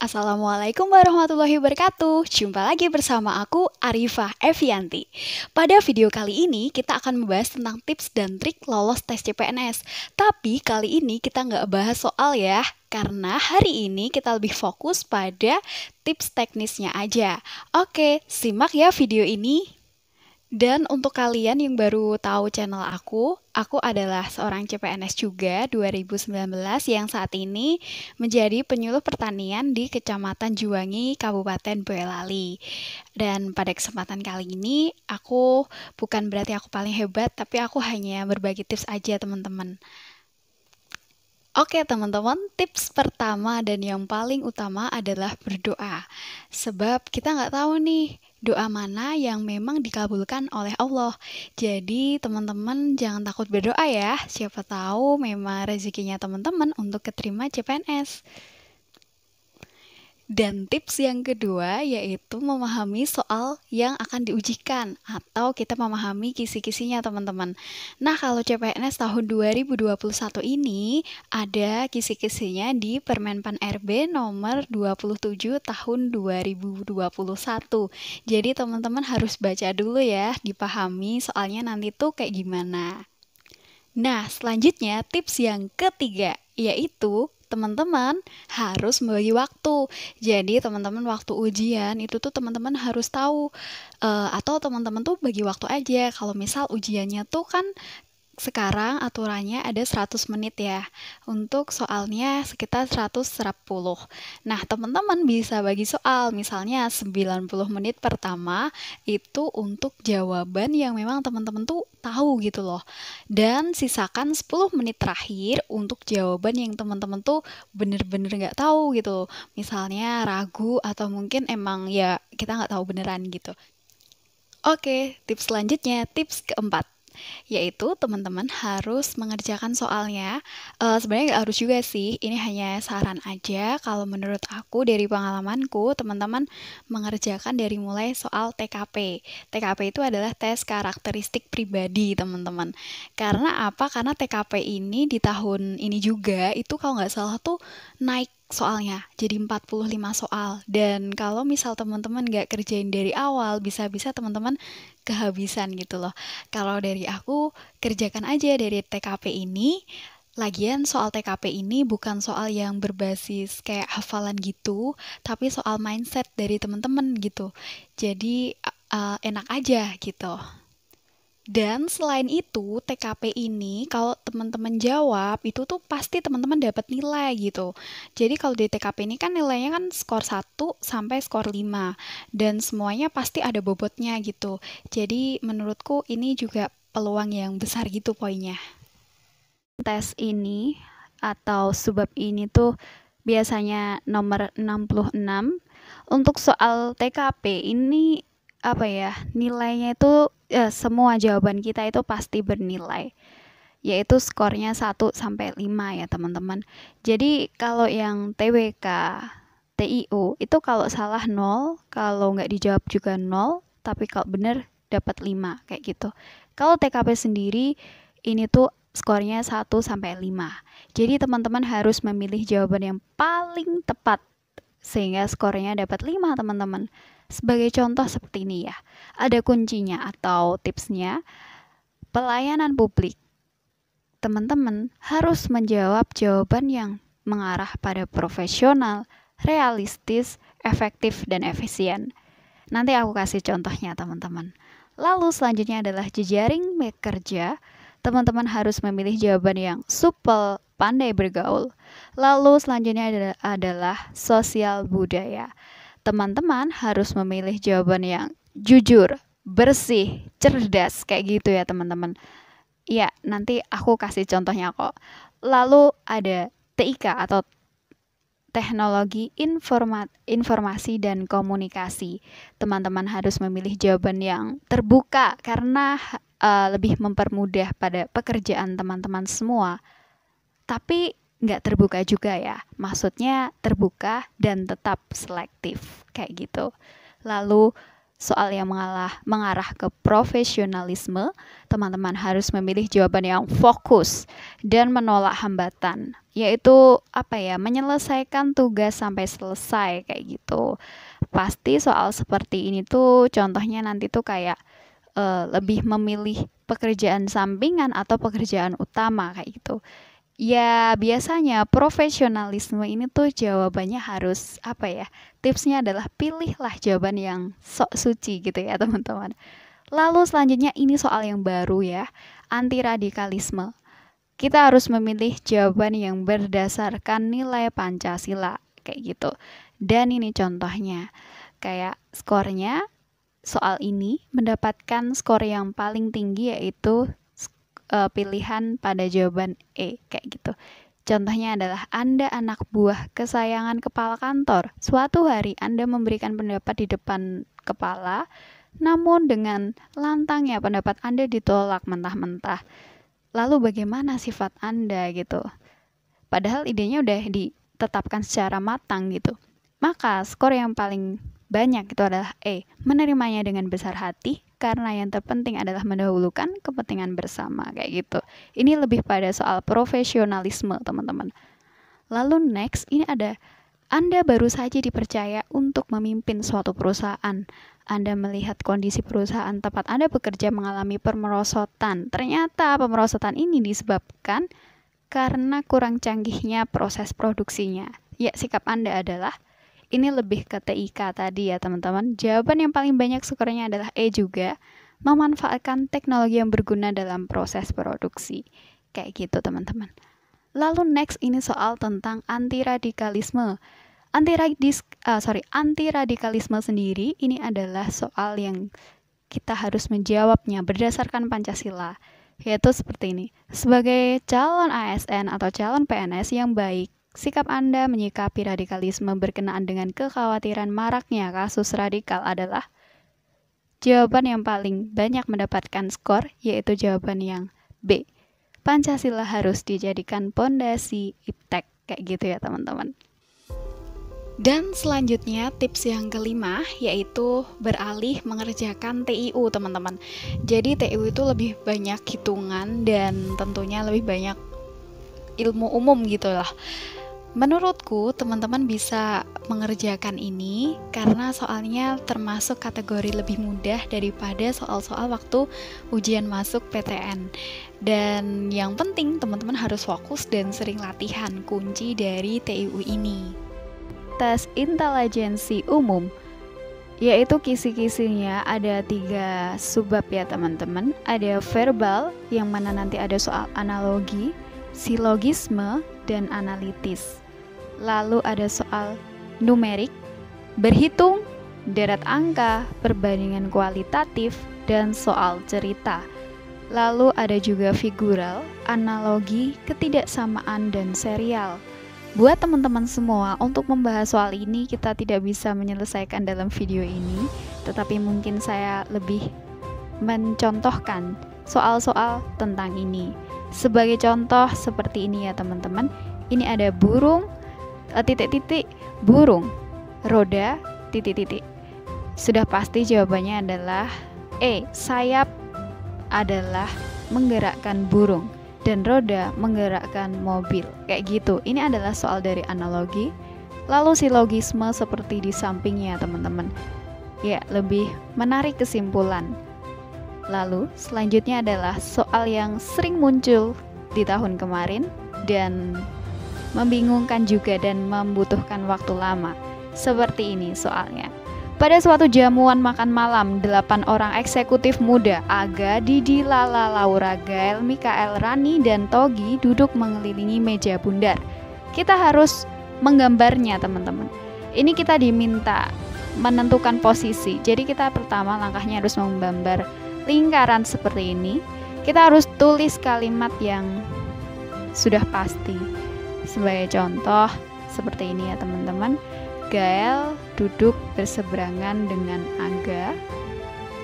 Assalamualaikum warahmatullahi wabarakatuh. Jumpa lagi bersama aku Arifah Evianti. Pada video kali ini kita akan membahas tentang tips dan trik lolos tes CPNS. Tapi kali ini kita nggak bahas soal ya, karena hari ini kita lebih fokus pada tips teknisnya aja. Oke, simak ya video ini. Dan untuk kalian yang baru tahu channel aku, aku adalah seorang CPNS juga 2019 yang saat ini menjadi penyuluh pertanian di Kecamatan Juwangi, Kabupaten Boyolali. Dan pada kesempatan kali ini, aku bukan berarti aku paling hebat, tapi aku hanya berbagi tips aja teman-teman. Oke teman-teman, tips pertama dan yang paling utama adalah berdoa. Sebab kita nggak tahu nih, doa mana yang memang dikabulkan oleh Allah. Jadi, teman-teman jangan takut berdoa ya. Siapa tahu memang rezekinya teman-teman untuk keterima CPNS. Dan tips yang kedua yaitu memahami soal yang akan diujikan atau kita memahami kisi-kisinya teman-teman. Nah, kalau CPNS tahun 2021 ini ada kisi-kisinya di Permenpan RB nomor 27 tahun 2021. Jadi teman-teman harus baca dulu ya, dipahami soalnya nanti tuh kayak gimana. Nah, selanjutnya tips yang ketiga yaitu teman-teman harus membagi waktu. Jadi teman-teman waktu ujian itu tuh teman-teman harus tahu uh, atau teman-teman tuh bagi waktu aja. Kalau misal ujiannya tuh kan sekarang aturannya ada 100 menit ya. Untuk soalnya sekitar 110. Nah, teman-teman bisa bagi soal. Misalnya 90 menit pertama itu untuk jawaban yang memang teman-teman tuh tahu gitu loh. Dan sisakan 10 menit terakhir untuk jawaban yang teman-teman tuh bener-bener nggak -bener tahu gitu. Misalnya ragu atau mungkin emang ya kita nggak tahu beneran gitu. Oke, tips selanjutnya, tips keempat yaitu teman-teman harus mengerjakan soalnya. Uh, Sebenarnya nggak harus juga sih, ini hanya saran aja. Kalau menurut aku dari pengalamanku, teman-teman mengerjakan dari mulai soal TKP. TKP itu adalah tes karakteristik pribadi, teman-teman. Karena apa? Karena TKP ini di tahun ini juga itu kalau nggak salah tuh naik soalnya jadi 45 soal dan kalau misal teman-teman nggak kerjain dari awal bisa-bisa teman-teman kehabisan gitu loh kalau dari aku kerjakan aja dari TKP ini Lagian soal TKP ini bukan soal yang berbasis kayak hafalan gitu, tapi soal mindset dari teman-teman gitu. Jadi uh, enak aja gitu. Dan selain itu, TKP ini kalau teman-teman jawab itu tuh pasti teman-teman dapat nilai gitu. Jadi kalau di TKP ini kan nilainya kan skor 1 sampai skor 5 dan semuanya pasti ada bobotnya gitu. Jadi menurutku ini juga peluang yang besar gitu poinnya. Tes ini atau subbab ini tuh biasanya nomor 66. Untuk soal TKP ini apa ya? Nilainya itu eh, semua jawaban kita itu pasti bernilai yaitu skornya 1 sampai 5 ya teman-teman. Jadi kalau yang TWK, TIO itu kalau salah 0, kalau nggak dijawab juga 0, tapi kalau benar dapat 5 kayak gitu. Kalau TKP sendiri ini tuh skornya 1 sampai 5. Jadi teman-teman harus memilih jawaban yang paling tepat sehingga skornya dapat 5 teman-teman. Sebagai contoh seperti ini ya, ada kuncinya atau tipsnya. Pelayanan publik, teman-teman harus menjawab jawaban yang mengarah pada profesional, realistis, efektif, dan efisien. Nanti aku kasih contohnya teman-teman. Lalu selanjutnya adalah jejaring bekerja. Teman-teman harus memilih jawaban yang supel, pandai bergaul. Lalu selanjutnya adalah, sosial budaya teman-teman harus memilih jawaban yang jujur, bersih, cerdas kayak gitu ya teman-teman. Ya, nanti aku kasih contohnya kok. Lalu ada TIK atau Teknologi informa Informasi dan Komunikasi. Teman-teman harus memilih jawaban yang terbuka karena uh, lebih mempermudah pada pekerjaan teman-teman semua. Tapi nggak terbuka juga ya. Maksudnya terbuka dan tetap selektif kayak gitu. Lalu soal yang mengalah, mengarah ke profesionalisme, teman-teman harus memilih jawaban yang fokus dan menolak hambatan, yaitu apa ya, menyelesaikan tugas sampai selesai kayak gitu. Pasti soal seperti ini tuh contohnya nanti tuh kayak uh, lebih memilih pekerjaan sampingan atau pekerjaan utama kayak gitu. Ya, biasanya profesionalisme ini tuh jawabannya harus apa ya? Tipsnya adalah pilihlah jawaban yang sok suci gitu ya, teman-teman. Lalu selanjutnya ini soal yang baru ya, anti radikalisme. Kita harus memilih jawaban yang berdasarkan nilai Pancasila kayak gitu. Dan ini contohnya. Kayak skornya soal ini mendapatkan skor yang paling tinggi yaitu uh, pilihan pada jawaban E kayak gitu. Contohnya adalah Anda anak buah kesayangan kepala kantor. Suatu hari Anda memberikan pendapat di depan kepala, namun dengan lantangnya pendapat Anda ditolak mentah-mentah. Lalu bagaimana sifat Anda gitu? Padahal idenya udah ditetapkan secara matang gitu. Maka skor yang paling banyak itu adalah E. Menerimanya dengan besar hati karena yang terpenting adalah mendahulukan kepentingan bersama kayak gitu. Ini lebih pada soal profesionalisme, teman-teman. Lalu next ini ada Anda baru saja dipercaya untuk memimpin suatu perusahaan. Anda melihat kondisi perusahaan tempat Anda bekerja mengalami pemerosotan. Ternyata pemerosotan ini disebabkan karena kurang canggihnya proses produksinya. Ya, sikap Anda adalah ini lebih ke TIK tadi ya teman-teman. Jawaban yang paling banyak skornya adalah E juga. Memanfaatkan teknologi yang berguna dalam proses produksi. Kayak gitu teman-teman. Lalu next ini soal tentang anti radikalisme anti uh, eh, sorry, anti radikalisme sendiri ini adalah soal yang kita harus menjawabnya berdasarkan Pancasila, yaitu seperti ini. Sebagai calon ASN atau calon PNS yang baik, Sikap Anda menyikapi radikalisme berkenaan dengan kekhawatiran maraknya kasus radikal adalah jawaban yang paling banyak mendapatkan skor, yaitu jawaban yang B. Pancasila harus dijadikan pondasi iptek, kayak gitu ya teman-teman. Dan selanjutnya tips yang kelima yaitu beralih mengerjakan TIU teman-teman. Jadi TIU itu lebih banyak hitungan dan tentunya lebih banyak ilmu umum gitu lah. Menurutku, teman-teman bisa mengerjakan ini karena soalnya termasuk kategori lebih mudah daripada soal-soal waktu ujian masuk PTN. Dan yang penting, teman-teman harus fokus dan sering latihan kunci dari TIU ini. Tes intelijensi umum yaitu kisi-kisinya ada tiga subbab ya teman-teman ada verbal yang mana nanti ada soal analogi silogisme, dan analitis. Lalu ada soal numerik, berhitung, deret angka, perbandingan kualitatif, dan soal cerita. Lalu ada juga figural, analogi, ketidaksamaan, dan serial. Buat teman-teman semua, untuk membahas soal ini kita tidak bisa menyelesaikan dalam video ini, tetapi mungkin saya lebih mencontohkan soal-soal tentang ini. Sebagai contoh seperti ini ya teman-teman. Ini ada burung eh, titik-titik burung roda titik-titik. Sudah pasti jawabannya adalah E. Sayap adalah menggerakkan burung dan roda menggerakkan mobil. Kayak gitu. Ini adalah soal dari analogi. Lalu silogisme seperti di sampingnya, teman-teman. Ya, lebih menarik kesimpulan. Lalu, selanjutnya adalah soal yang sering muncul di tahun kemarin dan membingungkan juga dan membutuhkan waktu lama. Seperti ini soalnya. Pada suatu jamuan makan malam, delapan orang eksekutif muda, Aga, Didi, Lala, Laura, Gael, Mikael, Rani, dan Togi duduk mengelilingi meja bundar. Kita harus menggambarnya, teman-teman. Ini kita diminta menentukan posisi. Jadi kita pertama langkahnya harus menggambar lingkaran seperti ini, kita harus tulis kalimat yang sudah pasti. Sebagai contoh, seperti ini ya teman-teman. Gael duduk berseberangan dengan Aga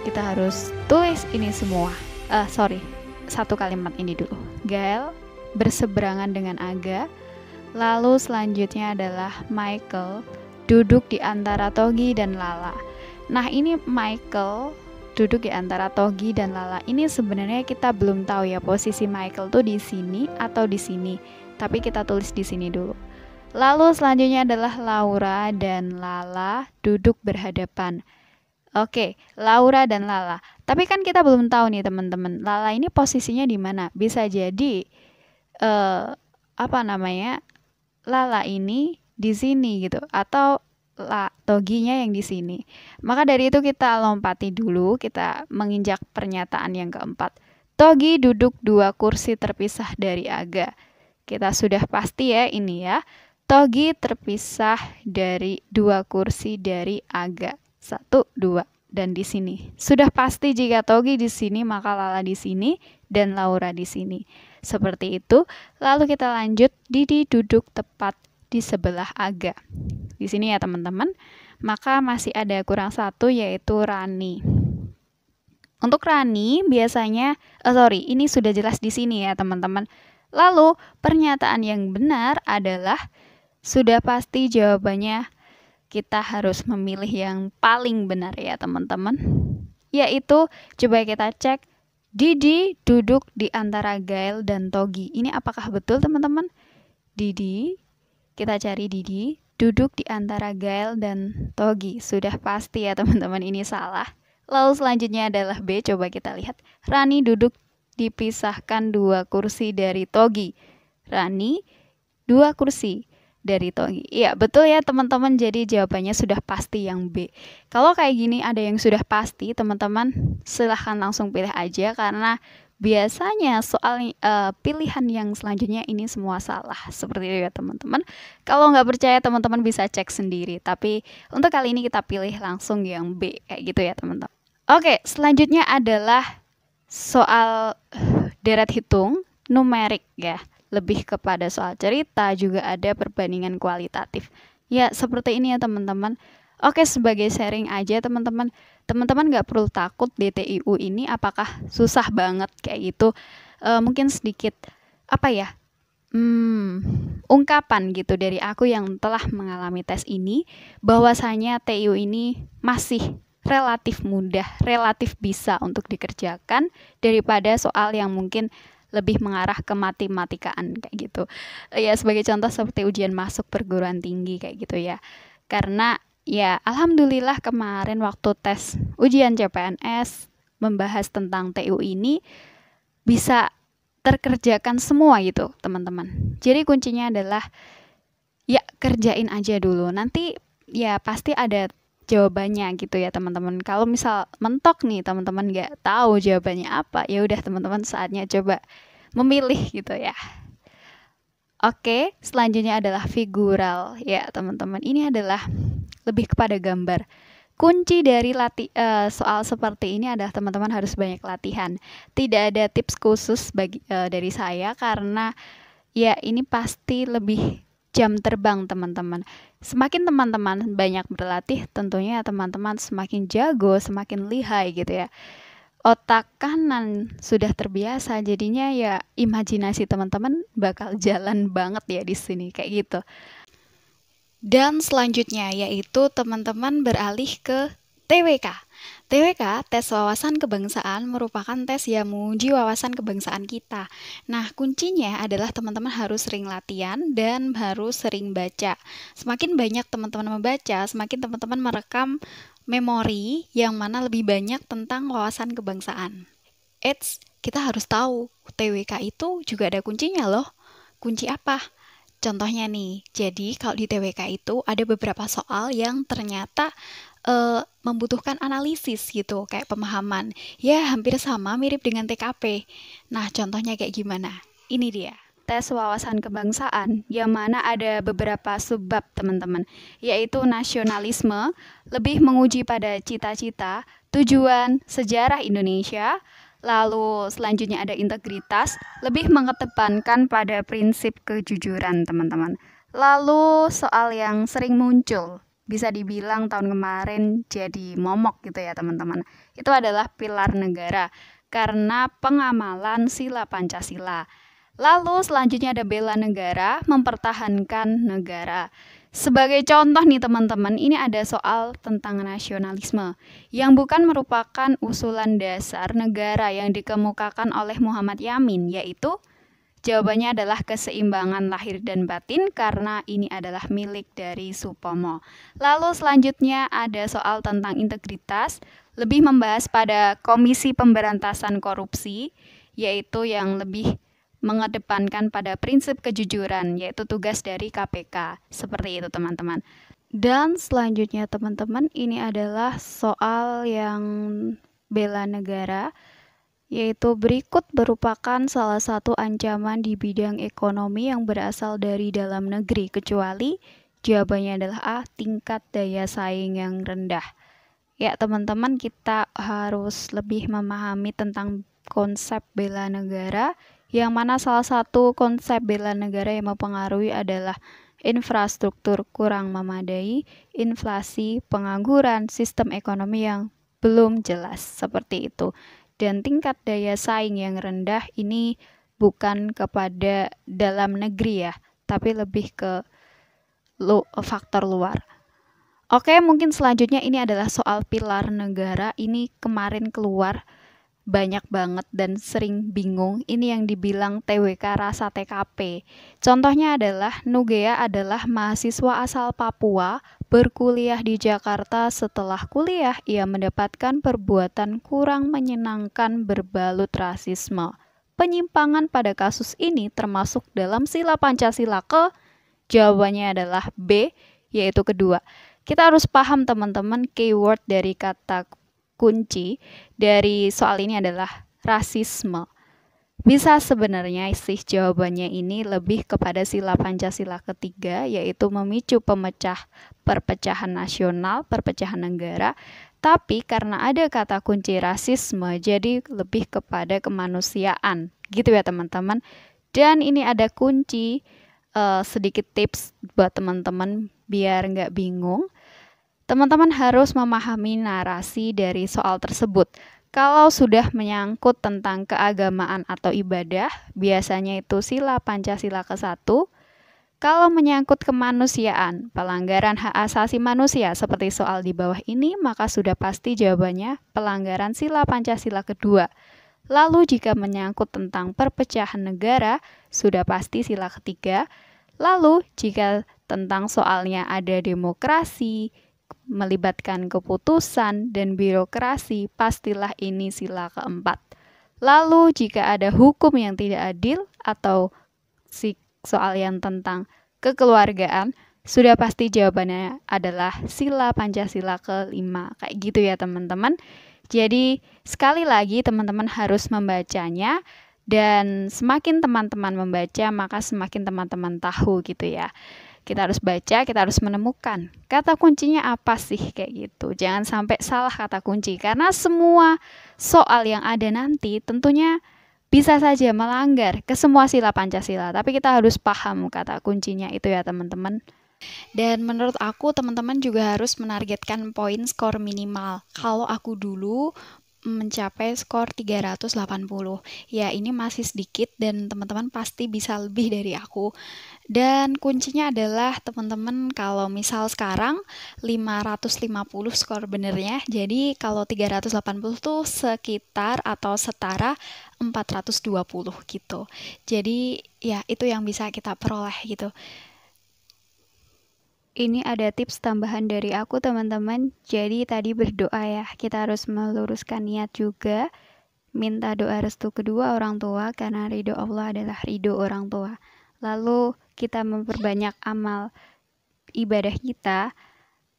Kita harus tulis ini semua. Uh, sorry, satu kalimat ini dulu. Gael berseberangan dengan Aga. Lalu selanjutnya adalah Michael duduk di antara Togi dan Lala. Nah, ini Michael duduk di antara Togi dan Lala ini sebenarnya kita belum tahu ya posisi Michael tuh di sini atau di sini. Tapi kita tulis di sini dulu. Lalu selanjutnya adalah Laura dan Lala duduk berhadapan. Oke, Laura dan Lala. Tapi kan kita belum tahu nih teman-teman. Lala ini posisinya di mana? Bisa jadi uh, apa namanya? Lala ini di sini gitu atau la toginya yang di sini. Maka dari itu kita lompati dulu, kita menginjak pernyataan yang keempat. Togi duduk dua kursi terpisah dari Aga. Kita sudah pasti ya ini ya. Togi terpisah dari dua kursi dari Aga. Satu, dua. Dan di sini. Sudah pasti jika Togi di sini, maka Lala di sini dan Laura di sini. Seperti itu. Lalu kita lanjut, Didi duduk tepat di sebelah Aga di sini ya teman-teman, maka masih ada kurang satu yaitu Rani. Untuk Rani biasanya, oh sorry, ini sudah jelas di sini ya teman-teman. Lalu pernyataan yang benar adalah sudah pasti jawabannya kita harus memilih yang paling benar ya teman-teman. Yaitu coba kita cek Didi duduk di antara Gail dan Togi. Ini apakah betul teman-teman? Didi, kita cari Didi duduk di antara Gael dan Togi. Sudah pasti ya teman-teman ini salah. Lalu selanjutnya adalah B, coba kita lihat. Rani duduk dipisahkan dua kursi dari Togi. Rani dua kursi dari Togi. Iya, betul ya teman-teman. Jadi jawabannya sudah pasti yang B. Kalau kayak gini ada yang sudah pasti, teman-teman silahkan langsung pilih aja karena biasanya soal uh, pilihan yang selanjutnya ini semua salah seperti itu ya teman-teman kalau nggak percaya teman-teman bisa cek sendiri tapi untuk kali ini kita pilih langsung yang B kayak gitu ya teman-teman oke selanjutnya adalah soal deret hitung numerik ya lebih kepada soal cerita juga ada perbandingan kualitatif ya seperti ini ya teman-teman Oke, sebagai sharing aja teman-teman. Teman-teman nggak perlu takut DTIU ini apakah susah banget kayak gitu. E, mungkin sedikit apa ya? Hmm, ungkapan gitu dari aku yang telah mengalami tes ini bahwasanya TIU ini masih relatif mudah, relatif bisa untuk dikerjakan daripada soal yang mungkin lebih mengarah ke matematikaan kayak gitu. Eh, ya sebagai contoh seperti ujian masuk perguruan tinggi kayak gitu ya. Karena Ya, alhamdulillah kemarin waktu tes ujian CPNS membahas tentang TU ini bisa terkerjakan semua gitu, teman-teman. Jadi kuncinya adalah ya kerjain aja dulu. Nanti ya pasti ada jawabannya gitu ya, teman-teman. Kalau misal mentok nih, teman-teman nggak tahu jawabannya apa, ya udah teman-teman saatnya coba memilih gitu ya. Oke, selanjutnya adalah figural. Ya, teman-teman, ini adalah lebih kepada gambar. Kunci dari lati uh, soal seperti ini adalah teman-teman harus banyak latihan. Tidak ada tips khusus bagi uh, dari saya karena ya ini pasti lebih jam terbang teman-teman. Semakin teman-teman banyak berlatih, tentunya teman-teman semakin jago, semakin lihai gitu ya otak kanan sudah terbiasa jadinya ya imajinasi teman-teman bakal jalan banget ya di sini kayak gitu. Dan selanjutnya yaitu teman-teman beralih ke TWK. TWK, tes wawasan kebangsaan, merupakan tes yang menguji wawasan kebangsaan kita. Nah, kuncinya adalah teman-teman harus sering latihan dan harus sering baca. Semakin banyak teman-teman membaca, semakin teman-teman merekam memori yang mana lebih banyak tentang wawasan kebangsaan. Eits, kita harus tahu TWK itu juga ada kuncinya loh. Kunci apa? Contohnya nih, jadi kalau di TWK itu ada beberapa soal yang ternyata e, membutuhkan analisis gitu, kayak pemahaman. Ya, hampir sama mirip dengan TKP. Nah, contohnya kayak gimana? Ini dia tes wawasan kebangsaan, yang mana ada beberapa sebab teman-teman, yaitu nasionalisme, lebih menguji pada cita-cita, tujuan, sejarah Indonesia, lalu selanjutnya ada integritas, lebih mengedepankan pada prinsip kejujuran, teman-teman. Lalu soal yang sering muncul, bisa dibilang tahun kemarin jadi momok gitu ya, teman-teman. Itu adalah pilar negara karena pengamalan sila Pancasila. Lalu selanjutnya ada bela negara, mempertahankan negara. Sebagai contoh nih teman-teman, ini ada soal tentang nasionalisme yang bukan merupakan usulan dasar negara yang dikemukakan oleh Muhammad Yamin, yaitu Jawabannya adalah keseimbangan lahir dan batin karena ini adalah milik dari Supomo. Lalu selanjutnya ada soal tentang integritas, lebih membahas pada Komisi Pemberantasan Korupsi, yaitu yang lebih mengedepankan pada prinsip kejujuran, yaitu tugas dari KPK. Seperti itu, teman-teman. Dan selanjutnya, teman-teman, ini adalah soal yang bela negara, yaitu berikut merupakan salah satu ancaman di bidang ekonomi yang berasal dari dalam negeri, kecuali jawabannya adalah A, tingkat daya saing yang rendah. Ya, teman-teman, kita harus lebih memahami tentang konsep bela negara yang mana salah satu konsep bela negara yang mempengaruhi adalah infrastruktur kurang memadai, inflasi, pengangguran, sistem ekonomi yang belum jelas seperti itu. Dan tingkat daya saing yang rendah ini bukan kepada dalam negeri ya, tapi lebih ke lu, faktor luar. Oke, mungkin selanjutnya ini adalah soal pilar negara. Ini kemarin keluar banyak banget dan sering bingung ini yang dibilang TWK rasa TKP. Contohnya adalah Nugea adalah mahasiswa asal Papua berkuliah di Jakarta setelah kuliah ia mendapatkan perbuatan kurang menyenangkan berbalut rasisme. Penyimpangan pada kasus ini termasuk dalam sila Pancasila ke jawabannya adalah B yaitu kedua. Kita harus paham teman-teman keyword dari kata kunci dari soal ini adalah rasisme. Bisa sebenarnya sih jawabannya ini lebih kepada sila Pancasila ketiga yaitu memicu pemecah perpecahan nasional, perpecahan negara. Tapi karena ada kata kunci rasisme jadi lebih kepada kemanusiaan. Gitu ya teman-teman. Dan ini ada kunci uh, sedikit tips buat teman-teman biar nggak bingung. Teman-teman harus memahami narasi dari soal tersebut. Kalau sudah menyangkut tentang keagamaan atau ibadah, biasanya itu sila Pancasila ke-1. Kalau menyangkut kemanusiaan, pelanggaran hak asasi manusia seperti soal di bawah ini, maka sudah pasti jawabannya pelanggaran sila Pancasila kedua. Lalu jika menyangkut tentang perpecahan negara, sudah pasti sila ketiga. Lalu jika tentang soalnya ada demokrasi, melibatkan keputusan dan birokrasi, pastilah ini sila keempat. Lalu, jika ada hukum yang tidak adil atau si soal yang tentang kekeluargaan, sudah pasti jawabannya adalah sila Pancasila kelima. Kayak gitu ya, teman-teman. Jadi, sekali lagi, teman-teman harus membacanya, dan semakin teman-teman membaca, maka semakin teman-teman tahu gitu ya. Kita harus baca, kita harus menemukan kata kuncinya apa sih kayak gitu. Jangan sampai salah kata kunci karena semua soal yang ada nanti tentunya bisa saja melanggar ke semua sila Pancasila, tapi kita harus paham kata kuncinya itu ya teman-teman. Dan menurut aku teman-teman juga harus menargetkan poin skor minimal. Kalau aku dulu mencapai skor 380. Ya, ini masih sedikit dan teman-teman pasti bisa lebih dari aku. Dan kuncinya adalah teman-teman kalau misal sekarang 550 skor benernya, jadi kalau 380 tuh sekitar atau setara 420 gitu. Jadi ya itu yang bisa kita peroleh gitu ini ada tips tambahan dari aku teman-teman. Jadi tadi berdoa ya, kita harus meluruskan niat juga. Minta doa restu kedua orang tua karena ridho Allah adalah ridho orang tua. Lalu kita memperbanyak amal ibadah kita.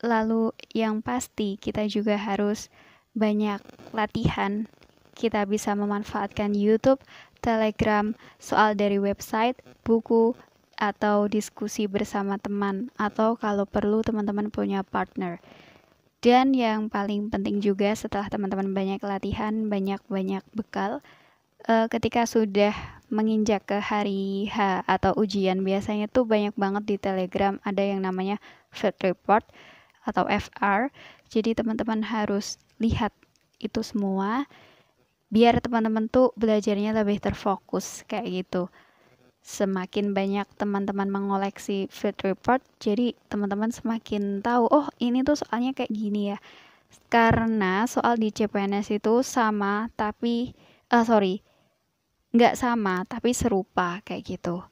Lalu yang pasti kita juga harus banyak latihan. Kita bisa memanfaatkan YouTube, Telegram, soal dari website, buku, atau diskusi bersama teman atau kalau perlu teman-teman punya partner. Dan yang paling penting juga setelah teman-teman banyak latihan, banyak-banyak bekal uh, ketika sudah menginjak ke hari H atau ujian biasanya tuh banyak banget di Telegram ada yang namanya Fit e report atau FR. Jadi teman-teman harus lihat itu semua biar teman-teman tuh belajarnya lebih terfokus kayak gitu semakin banyak teman-teman mengoleksi field report, jadi teman-teman semakin tahu, oh ini tuh soalnya kayak gini ya. Karena soal di CPNS itu sama, tapi, uh, sorry, nggak sama, tapi serupa kayak gitu.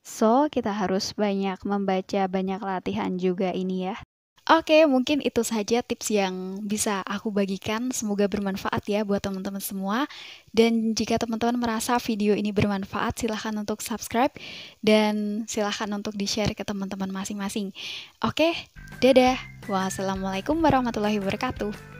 So, kita harus banyak membaca, banyak latihan juga ini ya. Oke, mungkin itu saja tips yang bisa aku bagikan. Semoga bermanfaat ya buat teman-teman semua. Dan jika teman-teman merasa video ini bermanfaat, silahkan untuk subscribe dan silahkan untuk di-share ke teman-teman masing-masing. Oke, dadah. Wassalamualaikum warahmatullahi wabarakatuh.